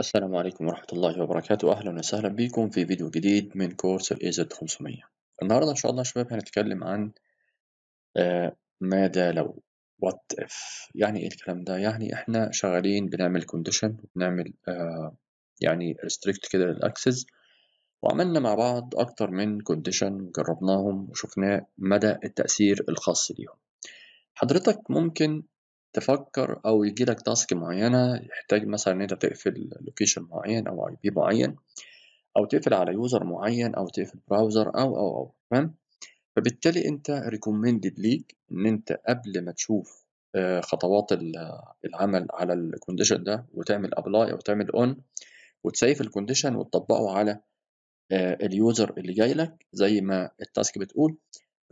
السلام عليكم ورحمة الله وبركاته أهلا وسهلا بيكم في فيديو جديد من كورس ال AZ500 النهاردة إن شاء الله يا شباب هنتكلم عن آه، ماذا لو وات إف يعني إيه الكلام ده يعني إحنا شغالين بنعمل كونديشن وبنعمل آه، يعني ريستريكت كده للأكسس وعملنا مع بعض أكتر من كونديشن جربناهم وشفنا مدى التأثير الخاص ليهم حضرتك ممكن تفكر او يجي لك تاسك معينه يحتاج مثلا ان انت تقفل لوكيشن معين او اي بي معين او تقفل على يوزر معين او تقفل براوزر او او او فاهم فبالتالي انت ريكومندد ليك ان انت قبل ما تشوف آه، خطوات العمل على الكونديشن ده وتعمل ابلاي او تعمل اون وتسيف الكونديشن وتطبقه على آه، اليوزر اللي جاي لك زي ما التاسك بتقول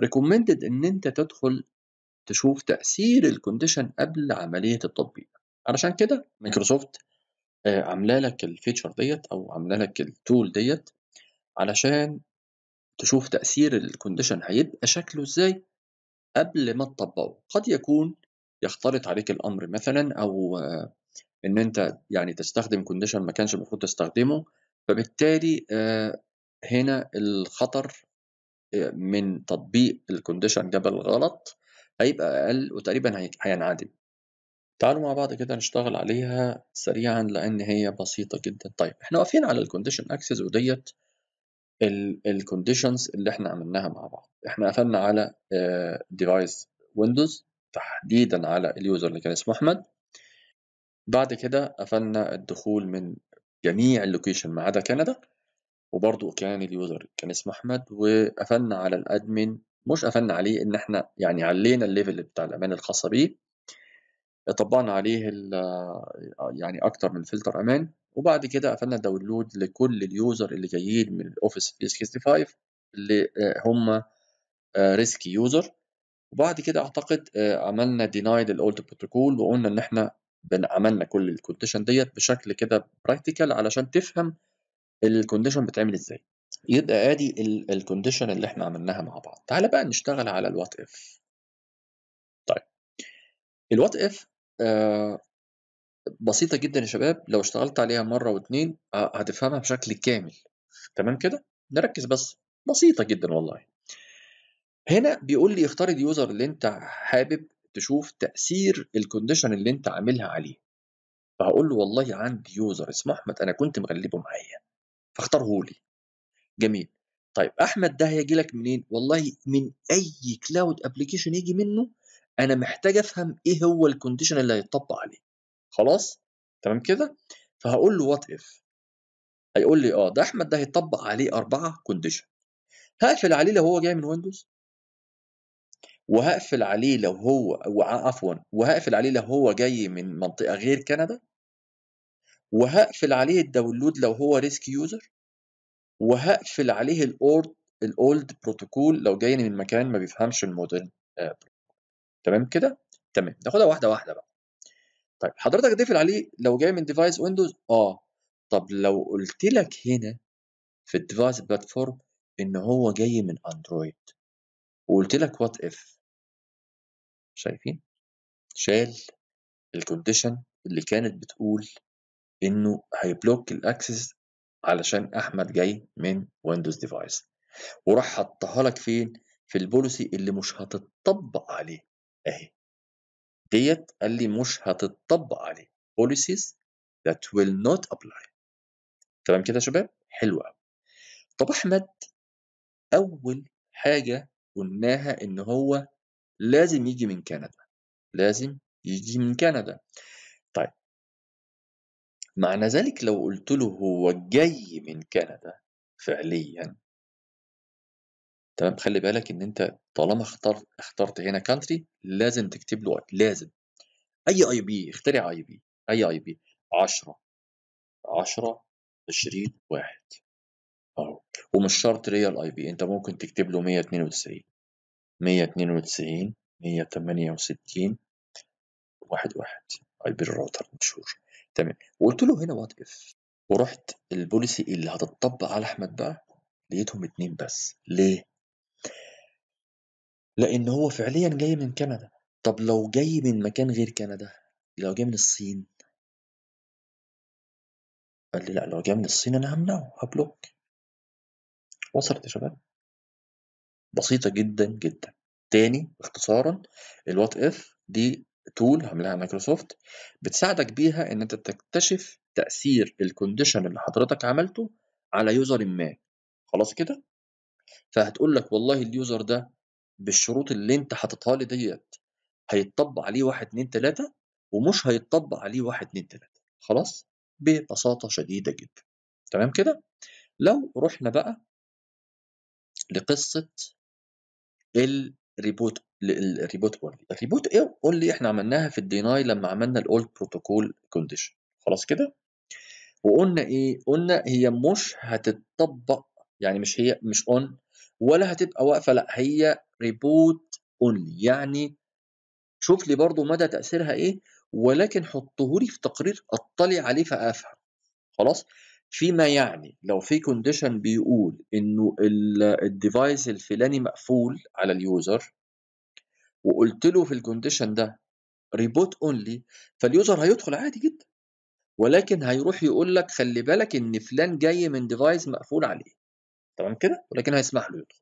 ريكومندد ان انت تدخل تشوف تاثير الكونديشن قبل عمليه التطبيق علشان كده مايكروسوفت آه، عامله لك الفيتشر ديت او عامله لك التول ديت علشان تشوف تاثير الكونديشن هيبقى شكله ازاي قبل ما تطبقه قد يكون يختلط عليك الامر مثلا او آه، ان انت يعني تستخدم كونديشن ما كانش المفروض تستخدمه فبالتالي آه، هنا الخطر من تطبيق الكونديشن جبل غلط هيبقى أقل وتقريبا هينعدم تعالوا مع بعض كده نشتغل عليها سريعا لأن هي بسيطة جدا طيب احنا واقفين على الكونديشن اكسس وديت الكونديشنز اللي احنا عملناها مع بعض احنا قفلنا على ديفايس آه، ويندوز تحديدا على اليوزر اللي كان اسمه احمد بعد كده قفلنا الدخول من جميع اللوكيشن ما عدا كندا وبرضه كان اليوزر كان اسمه احمد وقفلنا على الادمن مش قفلنا عليه ان احنا يعني علينا الليفل بتاع الامان الخاصه بيه طبقنا عليه آه، يعني اكتر من فلتر امان وبعد كده قفلنا الداونلود لكل اليوزر اللي جايين من الاوفيس 365 اللي آه، هم آه، ريسكي يوزر وبعد كده اعتقد عملنا دينايد الاولد بروتوكول وقلنا ان احنا عملنا كل الكونديشن ديت بشكل كده براكتيكال علشان تفهم الكونديشن بتعمل ازاي يبقى ادي الكونديشن اللي احنا عملناها مع بعض تعال بقى نشتغل على الوات اف طيب الوات اف آه، بسيطه جدا يا شباب لو اشتغلت عليها مره واتنين آه، هتفهمها بشكل كامل تمام كده نركز بس بسيطه جدا والله هنا بيقول لي اختار اليوزر اللي انت حابب تشوف تاثير الكونديشن اللي انت عاملها عليه فهقول له والله عندي يوزر اسمه احمد انا كنت مغلبه معايا فاختاره لي جميل طيب احمد ده هيجي لك منين والله من اي كلاود ابلكيشن يجي منه انا محتاج افهم ايه هو الكونديشن اللي هيتطبق عليه خلاص تمام كده فهقول له وات اف هيقول لي اه ده احمد ده هيطبق عليه اربعه كونديشن هقفل عليه لو هو جاي من ويندوز وهقفل عليه لو هو آه، عفوا وهقفل عليه لو هو جاي من منطقه غير كندا وهقفل عليه الداونلود لو هو ريسك يوزر وهقفل عليه الاورد الاولد بروتوكول لو جايني من مكان ما بيفهمش المودرن آه، تمام كده تمام ناخدها واحده واحده بقى طيب حضرتك هتقفل عليه لو جاي من ديفايس ويندوز اه طب لو قلت لك هنا في الديفايس بلاتفورم ان هو جاي من اندرويد وقلت لك وات اف شايفين شال الكونديشن اللي كانت بتقول انه هيبلوك الاكسس علشان احمد جاي من ويندوز ديفايس وراح حطها لك فين في البوليسي اللي مش هتطبق عليه اهي ديت قال لي مش هتطبق عليه policies that will not apply تمام كده يا شباب حلو قوي طب احمد اول حاجه قلناها ان هو لازم يجي من كندا لازم يجي من كندا معنى ذلك لو قلت له هو جاي من كندا فعليا تمام خلي بالك ان انت طالما اخترت اخترت هنا كانتري لازم تكتب له لازم اي اي بي اخترع اي بي اي اي بي 10 10 20 1 اهو ومش شرط ريال اي بي انت ممكن تكتب له 192 192 168 واحد واحد اي بي الراوتر مشهور تمام وقلت له هنا وات اف ورحت البوليسي اللي هتطبق على احمد بقى لقيتهم اتنين بس ليه؟ لان هو فعليا جاي من كندا طب لو جاي من مكان غير كندا لو جاي من الصين قال لي لا لو جاي من الصين انا همنعه هبلوك وصلت يا شباب بسيطه جدا جدا تاني اختصارا الوات اف دي تول عاملاها مايكروسوفت بتساعدك بيها ان انت تكتشف تاثير الكونديشن اللي حضرتك عملته على يوزر ما خلاص كده فهتقول لك والله اليوزر ده بالشروط اللي انت حاططها لي ديت هيتطبق عليه 1 2 3 ومش هيتطبق عليه 1 2 3 خلاص ببساطه شديده جدا تمام كده لو رحنا بقى لقصه الريبوت للريبوت اونلي الريبوت اونلي ايه؟ احنا عملناها في الديناي لما عملنا الاولد بروتوكول كونديشن خلاص كده وقلنا ايه قلنا هي مش هتتطبق يعني مش هي مش اون ولا هتبقى واقفه لا هي ريبوت اونلي يعني شوف لي برضو مدى تاثيرها ايه ولكن حطه لي في تقرير اطلع عليه فافهم خلاص فيما يعني لو في كونديشن بيقول انه الديفايس الفلاني مقفول على اليوزر وقلت له في الكونديشن ده ريبوت اونلي فاليوزر هيدخل عادي جدا ولكن هيروح يقول لك خلي بالك ان فلان جاي من ديفايس مقفول عليه تمام كده ولكن هيسمح له يدخل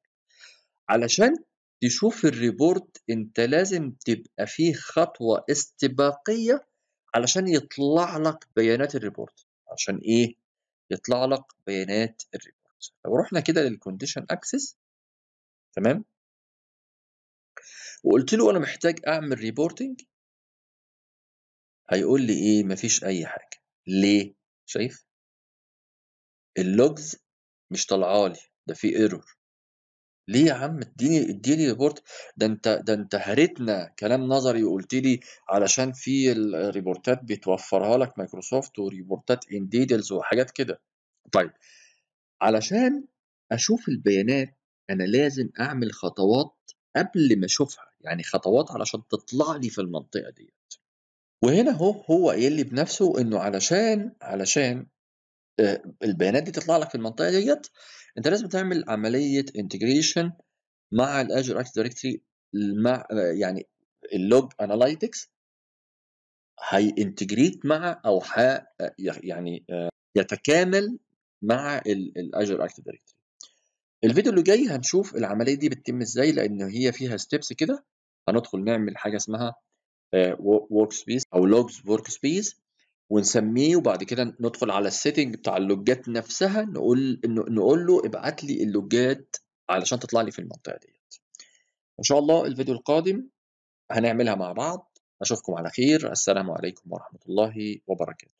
علشان تشوف الريبورت انت لازم تبقى فيه خطوه استباقيه علشان يطلع لك بيانات الريبورت عشان ايه يطلع لك بيانات الريبورت لو رحنا كده للكونديشن اكسس تمام وقلت له انا محتاج اعمل ريبورتنج هيقول لي ايه مفيش اي حاجه ليه شايف اللوجز مش طالعه لي ده في ايرور ليه يا عم اديني اديني ريبورت ده انت ده انت هريتنا كلام نظري وقلت لي علشان في الريبورتات بتوفرها لك مايكروسوفت وريبورتات انديدلز وحاجات كده طيب علشان اشوف البيانات انا لازم اعمل خطوات قبل ما اشوفها يعني خطوات علشان تطلع لي في المنطقه ديت وهنا هو هو قايل لي بنفسه انه علشان علشان آه، البيانات دي تطلع لك في المنطقه ديت انت لازم تعمل عمليه انتجريشن مع الاجر اكتيف دايركتري مع يعني اللوج اناليتكس هينتجريت مع او يعني آه، يتكامل مع الاجر اكتيف دايركتري الفيديو اللي جاي هنشوف العمليه دي بتتم ازاي لان هي فيها ستيبس كده هندخل نعمل حاجه اسمها ورك آه، سبيس او لوجز ورك سبيس ونسميه وبعد كده ندخل على السيتنج بتاع اللوجات نفسها نقول نقول له ابعت لي اللوجات علشان تطلع لي في المنطقه ديت ان شاء الله الفيديو القادم هنعملها مع بعض اشوفكم على خير السلام عليكم ورحمه الله وبركاته